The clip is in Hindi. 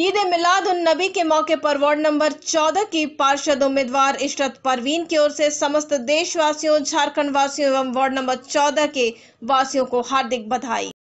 ईद मिलाद उन नबी के मौके पर वार्ड नंबर 14 की पार्षद उम्मीदवार इशरत परवीन की ओर से समस्त देशवासियों झारखंड वासियों एवं वार्ड नंबर 14 के वासियों को हार्दिक बधाई